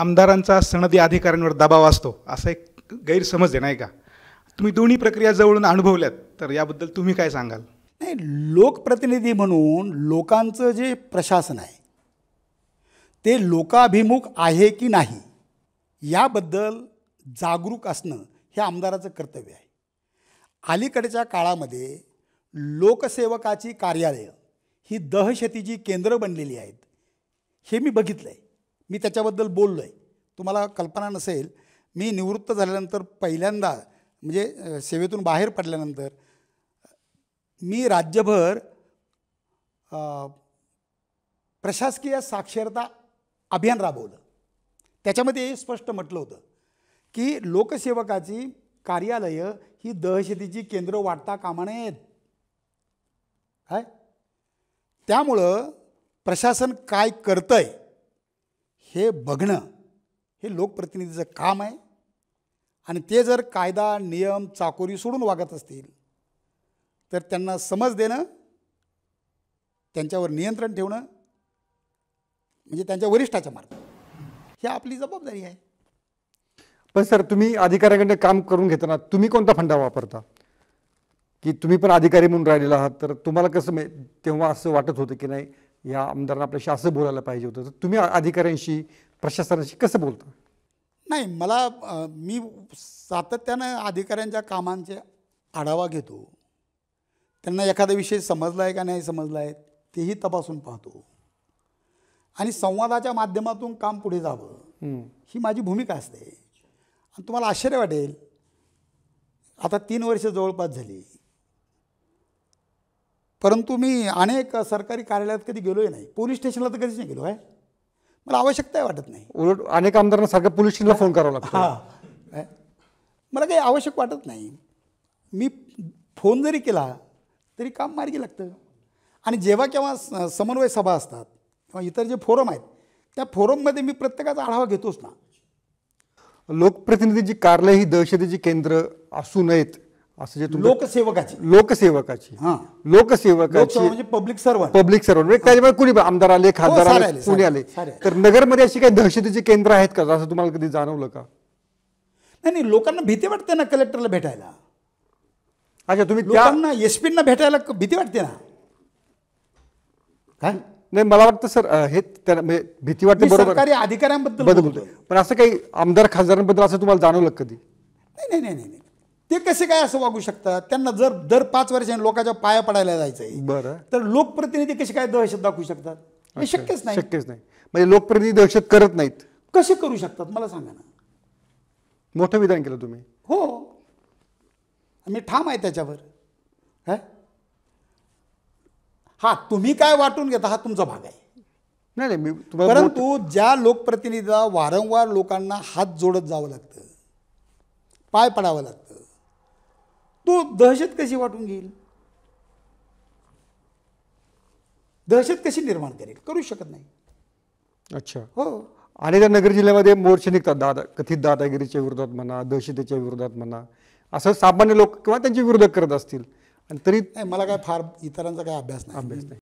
आमदारांचा सनदी अधिकाऱ्यांवर दबाव असतो असा एक गैरसमज आहे नाही का तुम्ही दोन्ही प्रक्रिया जवळून अनुभवल्यात तर याबद्दल तुम्ही काय सांगाल नाही लोकप्रतिनिधी म्हणून लोकांचं जे प्रशासन आहे ते लोकाभिमुख आहे की नाही याबद्दल जागरूक असणं हे आमदाराचं कर्तव्य आहे अलीकडच्या काळामध्ये लोकसेवकाची कार्यालयं ही दहशतीची केंद्र बनलेली आहेत हे मी बघितलं आहे मी त्याच्याबद्दल बोललो आहे तुम्हाला कल्पना नसेल मी निवृत्त झाल्यानंतर पहिल्यांदा म्हणजे सेवेतून बाहेर पडल्यानंतर मी राज्यभर प्रशासकीय साक्षरता अभियान राबवलं त्याच्यामध्ये स्पष्ट म्हटलं होतं की लोकसेवकाची कार्यालयं ही दहशतीची केंद्र वाटता कामा नयेत काय त्यामुळं प्रशासन काय करतं आहे हे बघणं हे लोकप्रतिनिधीचं काम आहे आणि ते जर कायदा नियम चाकोरी सोडून वागत असतील तर त्यांना समज देणं त्यांच्यावर नियंत्रण ठेवणं म्हणजे त्यांच्या वरिष्ठाच्या मार्ग ही आपली जबाबदारी आहे पण सर तुम्ही अधिकाऱ्याकडनं काम करून घेताना तुम्ही कोणता फंडा वापरता की तुम्ही पण अधिकारी म्हणून राहिलेला आहात तर तुम्हाला कसं तेव्हा असं वाटत होतं की नाही या आमदारांना आपल्याशी असं बोलायला पाहिजे होतं तर तुम्ही अधिकाऱ्यांशी प्रशासनाशी कसं बोलता नाही मला मी सातत्यानं अधिकाऱ्यांच्या कामांचे आढावा घेतो त्यांना एखादा विषय समजला आहे का नाही समजला आहे तेही तपासून पाहतो आणि संवादाच्या माध्यमातून काम पुढे जावं ही माझी भूमिका असते आणि तुम्हाला आश्चर्य वाटेल आता तीन वर्ष जवळपास झाली परंतु मी अनेक सरकारी कार्यालयात कधी गेलोही नाही पोलीस स्टेशनला तर कधीच नाही गेलो आहे मला आवश्यकता वाटत नाही उलट अनेक आमदारांना सारखं पोलीस स्टेशनला फोन करावा लागतो मला काही आवश्यक वाटत नाही मी फोन जरी केला तरी काम मार्गी लागतं आणि जेव्हा केव्हा समन्वय सभा असतात किंवा इतर जे फोरम आहेत त्या फोरममध्ये मी प्रत्येकाचा आढावा घेतोच ना लोकप्रतिनिधींची कार्यालय ही दहशतीची केंद्र असू नयेत असं जे लोकसेवकाची लोकसेवकाची लोकसेवकाची म्हणजे पब्लिक सर्वंट पब्लिक सर्वंट म्हणजे काही कुणी आमदार आले हो, खासदार आले कुणी आले तर नगरमध्ये अशी काही दहशतीची केंद्र आहेत का असं तुम्हाला कधी जाणवलं का नाही नाही लोकांना भीती वाटते ना कलेक्टरला भेटायला अच्छा तुम्ही लोकांना एसपींना भेटायला भीती वाटते ना काय नाही मला वाटतं सर हे म्हणजे भीती वाटते बरोबर सरकारी अधिकाऱ्यांबद्दल पण असं काही आमदार खासदारांबद्दल असं तुम्हाला जाणवलं कधी नाही नाही नाही नाही ते कसे काय असं वागू शकतात त्यांना जर दर पाच वर्षांनी लोकांच्या पाया पडायला आहे बरं तर लोकप्रतिनिधी कसे काय दहशत दाखवू शकतात हे शक्यच नाही शक्यच नाही म्हणजे लोकप्रतिनिधी दहशत करत नाहीत कसे करू शकतात मला सांगा ना मोठं विधान केलं तुम्ही हो मी ठाम आहे त्याच्यावर हा तुम्ही काय वाटून घेता हा तुमचा भाग आहे नाही मी परंतु ज्या लोकप्रतिनिधीला वारंवार लोकांना हात जोडत जावं लागतं पाय पडावं लागतं तो दहशत कशी वाटून घेईल दहशत कशी निर्माण करेल करू शकत नाही अच्छा हो आणि त्या नगर जिल्ह्यामध्ये मोर्चे निघतात दादा कथित दादागिरीच्या विरोधात म्हणा दहशतीच्या विरोधात म्हणा असं सामान्य लोक किंवा त्यांचे विरोधक करत असतील आणि तरी मला काय फार इतरांचा काय अभ्यास नाही अभ्यास नाही